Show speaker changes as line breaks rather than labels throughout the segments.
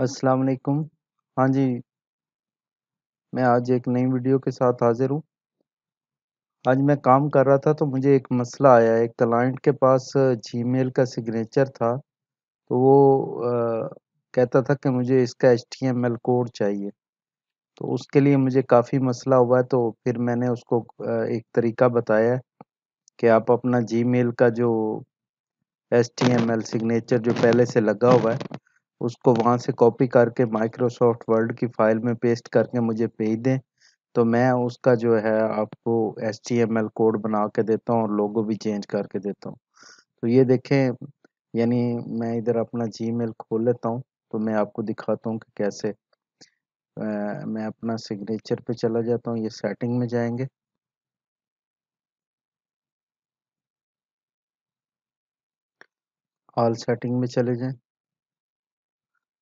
अस्सलाम वालेकुम हाँ जी मैं आज एक नई वीडियो के साथ हाज़िर हूँ आज मैं काम कर रहा था तो मुझे एक मसला आया एक क्लाइंट के पास जीमेल का सिग्नेचर था तो वो आ, कहता था कि मुझे इसका H T M L code चाहिए तो उसके लिए मुझे काफ़ी मसला हुआ है तो फिर मैंने उसको एक तरीका बताया कि आप अपना जीमेल का जो S T M L signature जो पहले से लगा हुआ है उसको वहाँ से कॉपी करके माइक्रोसॉफ्ट वर्ड की फाइल में पेस्ट करके मुझे भेज दें तो मैं उसका जो है आपको एस कोड बना के देता हूँ और लोगो भी चेंज करके देता हूँ तो ये देखें यानी मैं इधर अपना जी खोल लेता हूँ तो मैं आपको दिखाता हूँ कि कैसे आ, मैं अपना सिग्नेचर पे चला जाता हूँ ये सेटिंग में जाएंगे ऑल सेटिंग में चले जाएं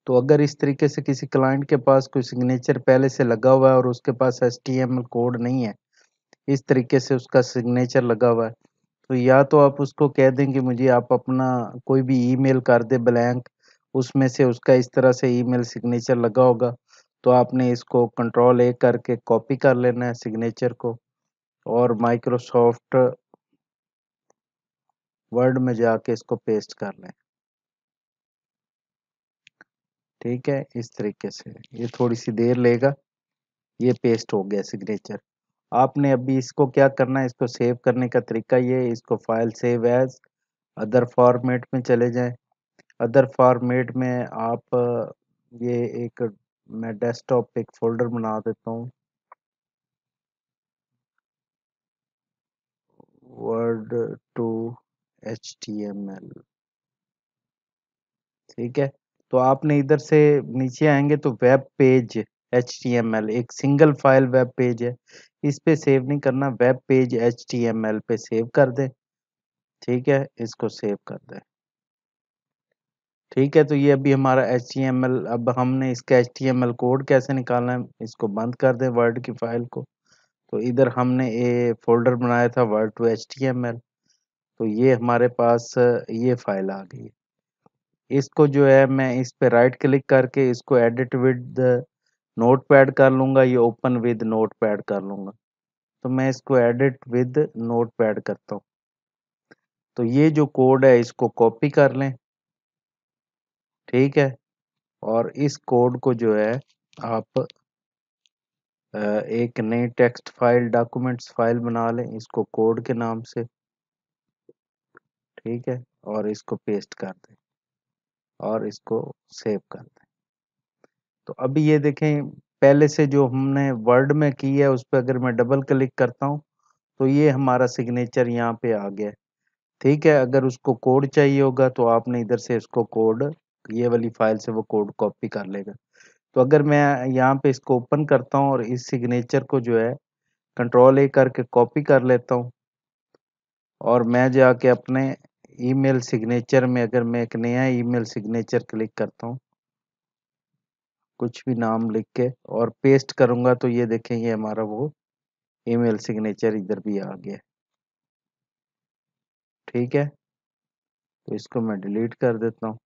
तो अगर इस तरीके से किसी क्लाइंट के पास कोई सिग्नेचर पहले से लगा हुआ है और उसके पास एस कोड नहीं है इस तरीके से उसका सिग्नेचर लगा हुआ है तो या तो आप उसको कह दें कि मुझे आप अपना कोई भी ईमेल कर दे ब्लैंक उसमें से उसका इस तरह से ईमेल सिग्नेचर लगा होगा तो आपने इसको कंट्रोल ए करके कॉपी कर लेना है सिग्नेचर को और माइक्रोसॉफ्ट वर्ड में जाके इसको पेस्ट कर लें ठीक है इस तरीके से ये थोड़ी सी देर लेगा ये पेस्ट हो गया सिग्नेचर आपने अभी इसको क्या करना है इसको सेव करने का तरीका ये इसको file save as other format में चले जाएं अदर फॉर्मेट में आप ये एक मैं डेस्कटॉप पे एक फोल्डर बना देता हूँ Word to H T M L ठीक है तो आपने इधर से नीचे आएंगे तो वेब पेज एच एक सिंगल फाइल वेब पेज है इस पे सेव नहीं करना वेब पेज एच पे सेव कर दें ठीक है इसको सेव कर दें ठीक है तो ये अभी हमारा एच अब हमने इसका एच कोड कैसे निकालना है इसको बंद कर दें वर्ड की फाइल को तो इधर हमने ये फोल्डर बनाया था वर्ड टू एच तो ये हमारे पास ये फाइल आ गई इसको जो है मैं इस पे राइट क्लिक करके इसको एडिट विद नोट पैड कर लूंगा ये ओपन विद नोट पैड कर लूंगा तो मैं इसको एडिट विद नोट पैड करता हूँ तो ये जो कोड है इसको कॉपी कर लें ठीक है और इस कोड को जो है आप एक नई टेक्स्ट फाइल डॉक्यूमेंट्स फाइल बना लें इसको कोड के नाम से ठीक है और इसको पेस्ट कर दें और इसको सेव कर दें तो अभी ये देखें पहले से जो हमने वर्ड में की है उस पर अगर मैं डबल क्लिक करता हूँ तो ये हमारा सिग्नेचर यहाँ पे आ गया ठीक है अगर उसको कोड चाहिए होगा तो आपने इधर से इसको कोड ये वाली फाइल से वो कोड कॉपी कर लेगा तो अगर मैं यहाँ पे इसको ओपन करता हूँ और इस सिग्नेचर को जो है कंट्रोल ए करके कॉपी कर लेता हूँ और मैं जाके अपने ईमेल सिग्नेचर में अगर मैं एक नया ईमेल सिग्नेचर क्लिक करता हूँ कुछ भी नाम लिख के और पेस्ट करूंगा तो ये देखें ये हमारा वो ईमेल सिग्नेचर इधर भी आ गया ठीक है तो इसको मैं डिलीट कर देता हूँ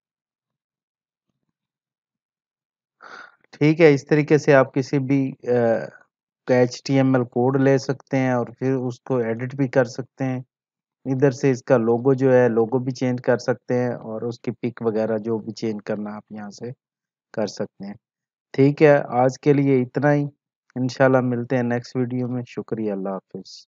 ठीक है इस तरीके से आप किसी भी H T M L code ले सकते हैं और फिर उसको एडिट भी कर सकते हैं इधर से इसका लोगो जो है लोगो भी चेंज कर सकते हैं और उसकी पिक वगैरह जो भी चेंज करना आप यहाँ से कर सकते हैं ठीक है आज के लिए इतना ही इंशाल्लाह मिलते हैं नेक्स्ट वीडियो में शुक्रिया अल्लाह हाफिज़